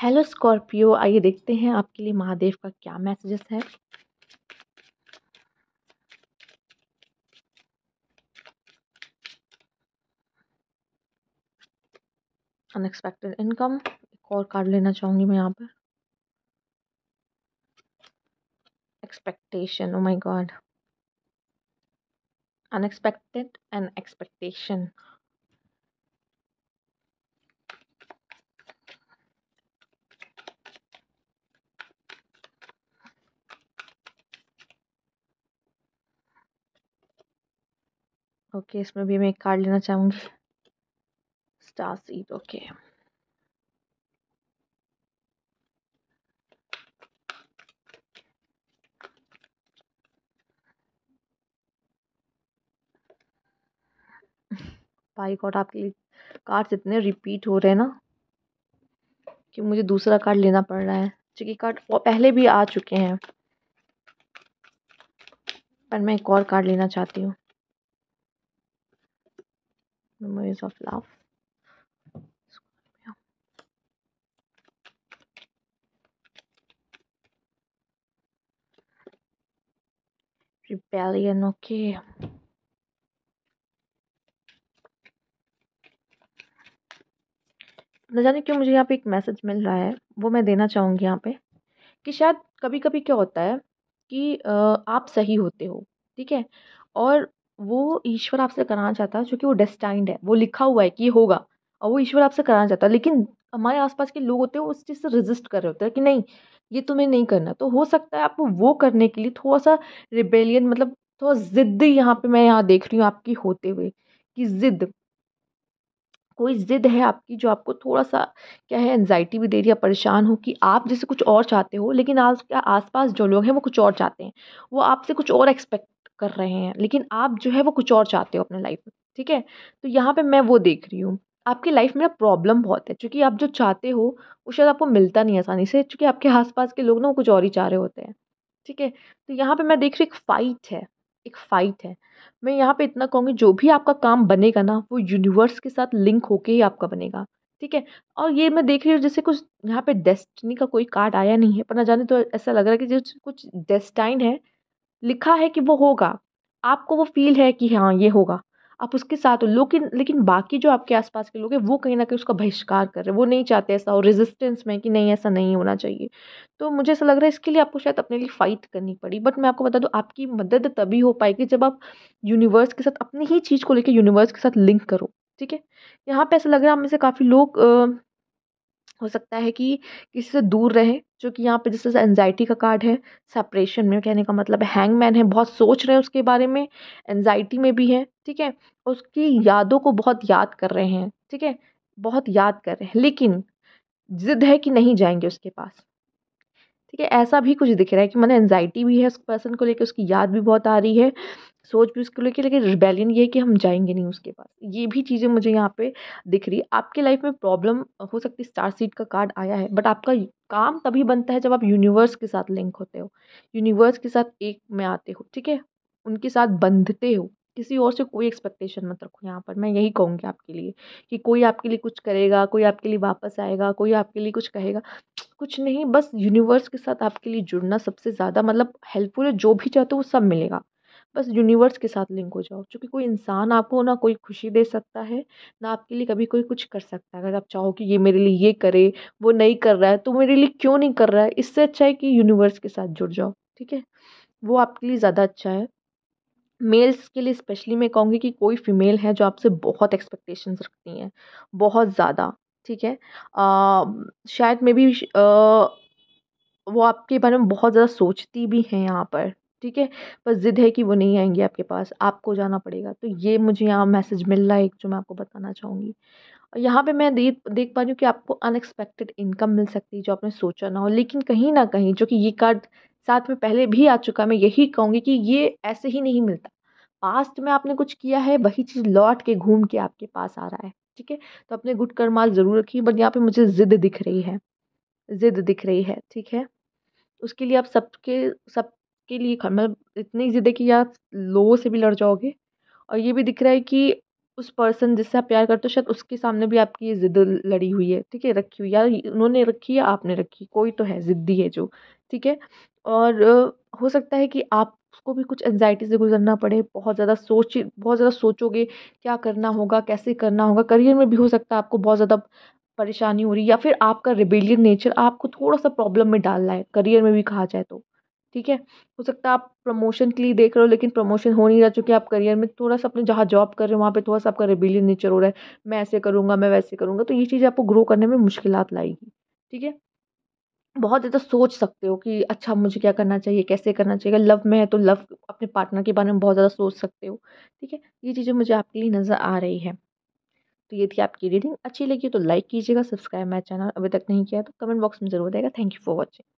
Hello Scorpio आइए देखते हैं आपके लिए महादेव का क्या मैसेजेस है अनएक्सपेक्टेड इनकम एक और कार्ड लेना चाहूंगी मैं यहाँ पर expectation oh my god unexpected and expectation okay इसमें भी मैं एक कार्ड लेना चाहूँगी स्टार सीट ओके बाई कॉट आपके लिए कार्ड्स इतने रिपीट हो रहे हैं ना कि मुझे दूसरा कार्ड लेना पड़ रहा है क्योंकि कार्ड पहले भी आ चुके हैं पर मैं एक और कार्ड लेना चाहती हूँ memories of love. Rebellion, okay. न जाने क्यों मुझे यहाँ पे एक मैसेज मिल रहा है वो मैं देना चाहूँगी यहाँ पे कि शायद कभी कभी क्या होता है कि आप सही होते हो ठीक है और वो ईश्वर आपसे कराना चाहता है क्योंकि वो डेस्टाइंड है वो लिखा हुआ है कि ये होगा और वो ईश्वर आपसे कराना चाहता है लेकिन हमारे आसपास के लोग होते हैं उस चीज़ से रेजिस्ट कर रहे होते हैं कि नहीं ये तुम्हें नहीं करना तो हो सकता है आपको वो करने के लिए थोड़ा सा रिबेलियन मतलब थोड़ा ज़िद्द यहाँ पे मैं यहाँ देख रही हूँ आपकी होते हुए कि ज़िद्द कोई ज़िद है आपकी जो आपको थोड़ा सा क्या है एनजाइटी भी दे रही है परेशान हो कि आप जैसे कुछ और चाहते हो लेकिन आज आस पास जो लोग हैं वो कुछ और चाहते हैं वो आपसे कुछ और एक्सपेक्ट कर रहे हैं लेकिन आप जो है वो कुछ और चाहते हो अपने लाइफ में ठीक है तो यहाँ पे मैं वो देख रही हूँ आपकी लाइफ में ना प्रॉब्लम बहुत है क्योंकि आप जो चाहते हो वो शायद आपको मिलता नहीं आसानी से क्योंकि आपके आसपास के लोग ना वो कुछ और ही चाह रहे होते हैं ठीक है तो यहाँ पे मैं देख रही एक फ़ाइट है एक फ़ाइट है मैं यहाँ पे इतना कहूँगी जो भी आपका काम बनेगा ना वो यूनिवर्स के साथ लिंक होके ही आपका बनेगा ठीक है और ये मैं देख रही हूँ जैसे कुछ यहाँ पे डेस्टिनी का कोई कार्ड आया नहीं है पर ना जाने तो ऐसा लग रहा है कि जो कुछ डेस्टाइन है लिखा है कि वो होगा आपको वो फ़ील है कि हाँ ये होगा आप उसके साथ हो लेकिन लेकिन बाकी जो आपके आसपास के लोग हैं वो कहीं ना कहीं उसका बहिष्कार कर रहे हैं वो नहीं चाहते ऐसा और रेजिस्टेंस में कि नहीं ऐसा नहीं होना चाहिए तो मुझे ऐसा लग रहा है इसके लिए आपको शायद अपने लिए फ़ाइट करनी पड़ी बट मैं आपको बता दूँ आपकी मदद तभी हो पाएगी जब आप यूनिवर्स के साथ अपनी ही चीज़ को लेकर यूनिवर्स के साथ लिंक करो ठीक है यहाँ पे ऐसा लग रहा है हमें में से काफ़ी लोग हो सकता है कि किसी से दूर रहें जो कि यहाँ पे जैसे एनजाइटी का कार्ड है सेपरेशन में कहने का मतलब हैंग मैन है बहुत सोच रहे हैं उसके बारे में एनजाइटी में भी है ठीक है उसकी यादों को बहुत याद कर रहे हैं ठीक है बहुत याद कर रहे हैं लेकिन जिद है कि नहीं जाएंगे उसके पास ठीक है ऐसा भी कुछ दिख रहा है कि मैंने मतलब एनजाइटी भी है उस पर्सन को लेकर उसकी याद भी बहुत आ रही है सोच भी उसके लिए लेकिन रिबेलियन ये है कि हम जाएंगे नहीं उसके पास ये भी चीज़ें मुझे यहाँ पे दिख रही आपके लाइफ में प्रॉब्लम हो सकती है स्टार सीट का कार्ड आया है बट आपका काम तभी बनता है जब आप यूनिवर्स के साथ लिंक होते हो यूनिवर्स के साथ एक में आते हो ठीक है उनके साथ बंधते हो किसी और से कोई एक्सपेक्टेशन मत रखो यहाँ पर मैं यही कहूँगी आपके लिए कि कोई आपके लिए कुछ करेगा कोई आपके लिए वापस आएगा कोई आपके लिए कुछ कहेगा कुछ नहीं बस यूनिवर्स के साथ आपके लिए जुड़ना सबसे ज़्यादा मतलब हेल्पफुल है जो भी चाहते हो तो वो सब मिलेगा बस यूनिवर्स के साथ लिंक हो जाओ चूँकि कोई इंसान आपको ना कोई खुशी दे सकता है ना आपके लिए कभी कोई कुछ कर सकता है अगर आप चाहो कि ये मेरे लिए ये करे वो नहीं कर रहा है तो मेरे लिए क्यों नहीं कर रहा है इससे अच्छा है कि यूनिवर्स के साथ जुड़ जाओ ठीक है वो आपके लिए ज़्यादा अच्छा है मेल्स के लिए स्पेशली मैं कहूँगी कि कोई फीमेल है जो आपसे बहुत एक्सपेक्टेशंस रखती हैं बहुत ज़्यादा ठीक है आ, शायद मे भी आ, वो आपके बारे में बहुत ज़्यादा सोचती भी हैं यहाँ पर ठीक है बस ज़िद है कि वो नहीं आएंगी आपके पास आपको जाना पड़ेगा तो ये मुझे यहाँ मैसेज मिल रहा है जो मैं आपको बताना चाहूँगी और यहाँ पे मैं देख देख पा रही हूँ कि आपको अनएक्सपेक्टेड इनकम मिल सकती है जो आपने सोचा ना हो लेकिन कहीं ना कहीं जो कि ये कार्ड साथ में पहले भी आ चुका मैं यही कहूँगी कि ये ऐसे ही नहीं मिलता पास्ट में आपने कुछ किया है वही चीज़ लौट के घूम के आपके पास आ रहा है ठीक है तो अपने कर माल ज़रूर रखिए बट यहाँ पे मुझे ज़िद दिख रही है ज़िद दिख रही है ठीक है उसके लिए आप सबके सब के लिए मतलब इतनी ज़िद है कि आप लोगों से भी लड़ जाओगे और ये भी दिख रहा है कि उस पर्सन जिससे आप प्यार करते हो शायद उसके सामने भी आपकी ये ज़िद लड़ी हुई है ठीक है रखी हुई या उन्होंने रखी है आपने रखी कोई तो है ज़िद्दी है जो ठीक है और हो सकता है कि आपको भी कुछ एनजाइटी से गुजरना पड़े बहुत ज़्यादा सोच बहुत ज़्यादा सोचोगे क्या करना होगा कैसे करना होगा करियर में भी हो सकता है आपको बहुत ज़्यादा परेशानी हो रही है या फिर आपका रिबेलियन नेचर आपको थोड़ा सा प्रॉब्लम में डाल रहा है करियर में भी कहा जाए तो ठीक है हो सकता है आप प्रमोशन के लिए देख रहे हो लेकिन प्रमोशन हो नहीं रहा चूँकि आप करियर में थोड़ा सा अपने जहाँ जॉब कर रहे हो वहाँ पे थोड़ा सा आपका रेबिलियन नेचर हो रहा है मैं ऐसे करूँगा मैं वैसे करूँगा तो ये चीज़ आपको ग्रो करने में मुश्किल लाएगी ठीक है बहुत ज़्यादा सोच सकते हो कि अच्छा मुझे क्या करना चाहिए कैसे करना चाहिए लव में है तो लव अपने पार्टनर के बारे में बहुत ज़्यादा सोच सकते हो ठीक है ये चीज़ें मुझे आपके लिए नज़र आ रही है तो ये थी आपकी रीडिंग अच्छी लगी तो लाइक कीजिएगा सब्सक्राइब माय चैनल अभी तक नहीं किया तो कमेंट बॉक्स में जरूर देगा थैंक यू फॉर वॉचिंग